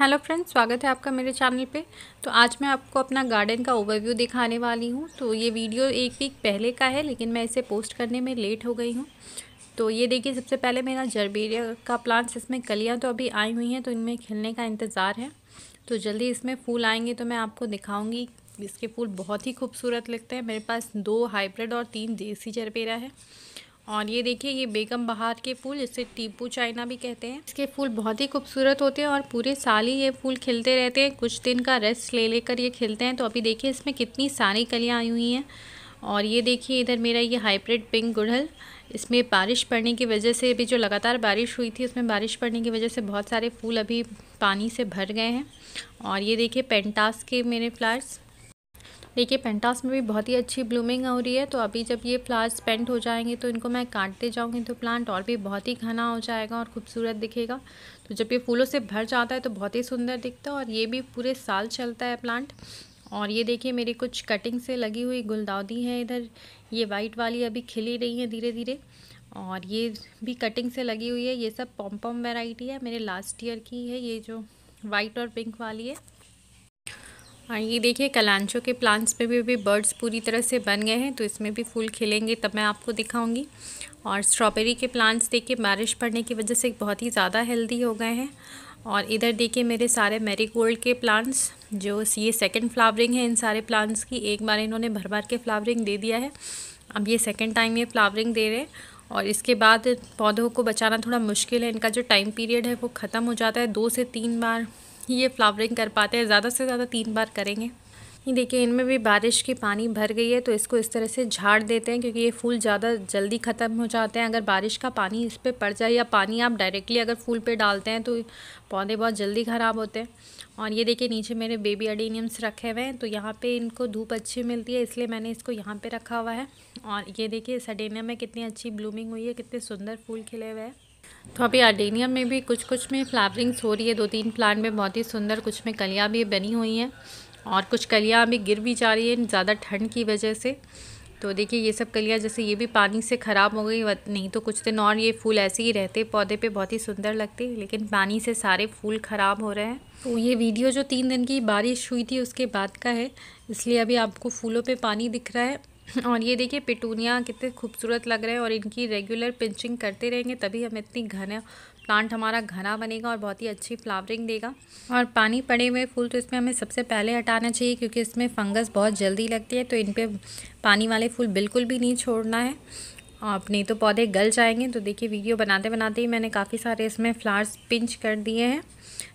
hello friends स्वागत है आपका मेरे चैनल पे तो आज मैं आपको अपना गार्डन का ओवरव्यू दिखाने वाली हूँ तो ये वीडियो एक वीक पहले का है लेकिन मैं इसे पोस्ट करने में लेट हो गई हूँ तो ये देखिए सबसे पहले मेरा जरबेरिया का प्लांट्स इसमें कलियाँ तो अभी आई हुई हैं तो इनमें खिलने का इंतज़ार है तो जल्दी इसमें फूल आएंगे तो मैं आपको दिखाऊँगी इसके फूल बहुत ही खूबसूरत लगते हैं मेरे पास दो हाइब्रिड और तीन देसी जरबेरा है और ये देखिए ये बेगम बहार के फूल इसे टीपू चाइना भी कहते हैं इसके फूल बहुत ही खूबसूरत होते हैं और पूरे साल ही ये फूल खिलते रहते हैं कुछ दिन का रेस्ट ले लेकर ये खिलते हैं तो अभी देखिए इसमें कितनी सारी कलियाँ आई हुई हैं और ये देखिए इधर मेरा ये हाइब्रिड पिंक गुड़हल इसमें बारिश पड़ने की वजह से अभी जो लगातार बारिश हुई थी उसमें बारिश पड़ने की वजह से बहुत सारे फूल अभी पानी से भर गए हैं और ये देखिए पेंटास के मेरे फ्लावर्स देखिए पेंटास में भी बहुत ही अच्छी ब्लूमिंग हो रही है तो अभी जब ये फ्लावर्स पेंट हो जाएंगे तो इनको मैं काटते जाऊँगी तो प्लांट और भी बहुत ही घना हो जाएगा और खूबसूरत दिखेगा तो जब ये फूलों से भर जाता है तो बहुत ही सुंदर दिखता है और ये भी पूरे साल चलता है प्लांट और ये देखिए मेरी कुछ कटिंग से लगी हुई गुलदाउदी है इधर ये वाइट वाली अभी खिली रही है धीरे धीरे और ये भी कटिंग से लगी हुई है ये सब पॉम पॉम वेराइटी है मेरे लास्ट ईयर की है ये जो वाइट और पिंक वाली है और हाँ, ये देखिए कलांचो के प्लांट्स पे भी अभी बर्ड्स पूरी तरह से बन गए हैं तो इसमें भी फूल खिलेंगे तब मैं आपको दिखाऊंगी और स्ट्रॉबेरी के प्लांट्स देखिए बारिश पड़ने की वजह से बहुत ही ज़्यादा हेल्दी हो गए हैं और इधर देखिए मेरे सारे मेरी गोल्ड के प्लांट्स जो ये सेकेंड फ्लावरिंग है इन सारे प्लांट्स की एक बार इन्होंने भर भर के फ्लावरिंग दे दिया है अब ये सेकेंड टाइम ये फ्लावरिंग दे रहे हैं और इसके बाद पौधों को बचाना थोड़ा मुश्किल है इनका जो टाइम पीरियड है वो ख़त्म हो जाता है दो से तीन बार ये फ्लावरिंग कर पाते हैं ज़्यादा से ज़्यादा तीन बार करेंगे ये देखिए इनमें भी बारिश की पानी भर गई है तो इसको इस तरह से झाड़ देते हैं क्योंकि ये फूल ज़्यादा जल्दी ख़त्म हो जाते हैं अगर बारिश का पानी इस पर पड़ जाए या पानी आप डायरेक्टली अगर फूल पे डालते हैं तो पौधे बहुत जल्दी ख़राब होते हैं और ये देखिए नीचे मेरे बेबी अडीनियम्स रखे हुए हैं तो यहाँ पर इनको धूप अच्छी मिलती है इसलिए मैंने इसको यहाँ पर रखा हुआ है और ये देखिए सडेनियम में कितनी अच्छी ब्लूमिंग हुई है कितने सुंदर फूल खिले हुए हैं तो अभी आर्डेनियम में भी कुछ कुछ में फ्लावरिंग्स हो रही है दो तीन प्लांट में बहुत ही सुंदर कुछ में कलियाँ भी बनी हुई हैं और कुछ कलियाँ अभी गिर भी जा रही हैं ज़्यादा ठंड की वजह से तो देखिए ये सब कलियाँ जैसे ये भी पानी से ख़राब हो गई नहीं तो कुछ दिन और ये फूल ऐसे ही रहते पौधे पे बहुत ही सुंदर लगते लेकिन पानी से सारे फूल ख़राब हो रहे हैं तो ये वीडियो जो तीन दिन की बारिश हुई थी उसके बाद का है इसलिए अभी आपको फूलों पर पानी दिख रहा है और ये देखिए पिटूनिया कितने खूबसूरत लग रहे हैं और इनकी रेगुलर पिंचिंग करते रहेंगे तभी हमें इतनी घना प्लांट हमारा घना बनेगा और बहुत ही अच्छी फ्लावरिंग देगा और पानी पड़े हुए फूल तो इसमें हमें सबसे पहले हटाना चाहिए क्योंकि इसमें फंगस बहुत जल्दी लगती है तो इन पर पानी वाले फूल बिल्कुल भी नहीं छोड़ना है अपने तो पौधे गल जाएंगे तो देखिए वीडियो बनाते बनाते ही मैंने काफ़ी सारे इसमें फ्लावर्स पिंच कर दिए हैं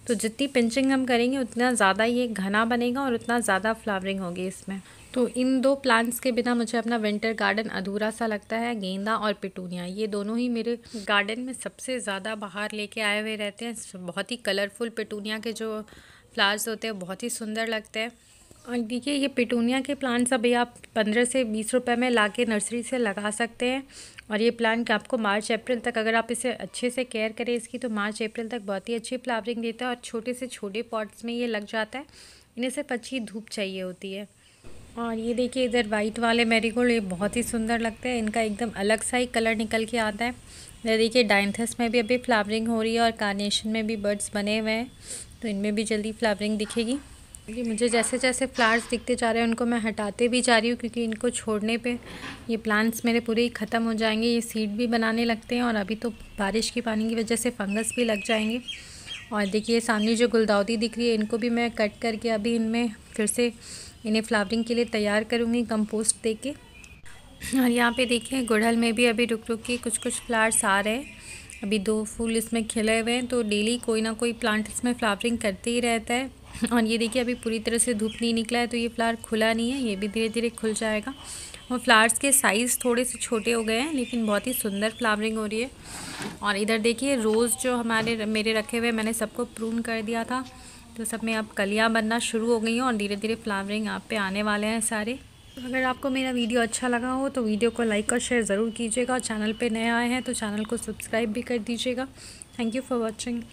तो जितनी पिंचिंग हम करेंगे उतना ज़्यादा ये घना बनेगा और उतना ज़्यादा फ्लावरिंग होगी इसमें तो इन दो प्लांट्स के बिना मुझे अपना विंटर गार्डन अधूरा सा लगता है गेंदा और पिटूनिया ये दोनों ही मेरे गार्डन में सबसे ज़्यादा बाहर लेके आए हुए रहते हैं बहुत ही कलरफुल पिटूनिया के जो फ्लावर्स होते हैं बहुत ही सुंदर लगते हैं और देखिए ये पिटूनिया के प्लांट्स अभी आप पंद्रह से बीस रुपए में ला के नर्सरी से लगा सकते हैं और ये प्लांट आपको मार्च अप्रैल तक अगर आप इसे अच्छे से केयर करें इसकी तो मार्च अप्रैल तक बहुत ही अच्छी फ्लावरिंग देता है और छोटे से छोटे पॉट्स में ये लग जाता है इन्हें सिर्फ अच्छी धूप चाहिए होती है और ये देखिए इधर वाइट वाले मेरीगोल्ड ये बहुत ही सुंदर लगते हैं इनका एकदम अलग सा ही कलर निकल के आता है इधर देखिए डाइंथस में भी अभी फ्लावरिंग हो रही है और कार्नेशन में भी बर्ड्स बने हुए हैं तो इनमें भी जल्दी फ्लावरिंग दिखेगी ये मुझे जैसे जैसे फ्लावर्स दिखते जा रहे हैं उनको मैं हटाते भी जा रही हूँ क्योंकि इनको छोड़ने पर ये प्लांट्स मेरे पूरे ही ख़त्म हो जाएंगे ये सीड भी बनाने लगते हैं और अभी तो बारिश के पानी की वजह से फंगस भी लग जाएंगे और देखिए सामने जो गुलदाउदी दिख रही है इनको भी मैं कट करके अभी इनमें फिर से इन्हें फ्लावरिंग के लिए तैयार करूँगी कंपोस्ट दे के और यहाँ पे देखिए गुड़हल में भी अभी रुक रुक के कुछ कुछ फ्लावर्स आ रहे हैं अभी दो फूल इसमें खिले हुए हैं तो डेली कोई ना कोई प्लांट इसमें फ्लावरिंग करते ही रहता है और ये देखिए अभी पूरी तरह से धूप नहीं निकला है तो ये फ्लावर खुला नहीं है ये भी धीरे धीरे खुल जाएगा और फ्लावर्स के साइज़ थोड़े से छोटे हो गए हैं लेकिन बहुत ही सुंदर फ्लावरिंग हो रही है और इधर देखिए रोज़ जो हमारे मेरे रखे हुए मैंने सबको प्रून कर दिया था तो सब में अब कलियाँ बनना शुरू हो गई हैं और धीरे धीरे फ्लावरिंग आप पे आने वाले हैं सारे अगर आपको मेरा वीडियो अच्छा लगा हो तो वीडियो को लाइक और शेयर ज़रूर कीजिएगा और चैनल पे नए आए हैं तो चैनल को सब्सक्राइब भी कर दीजिएगा थैंक यू फॉर वॉचिंग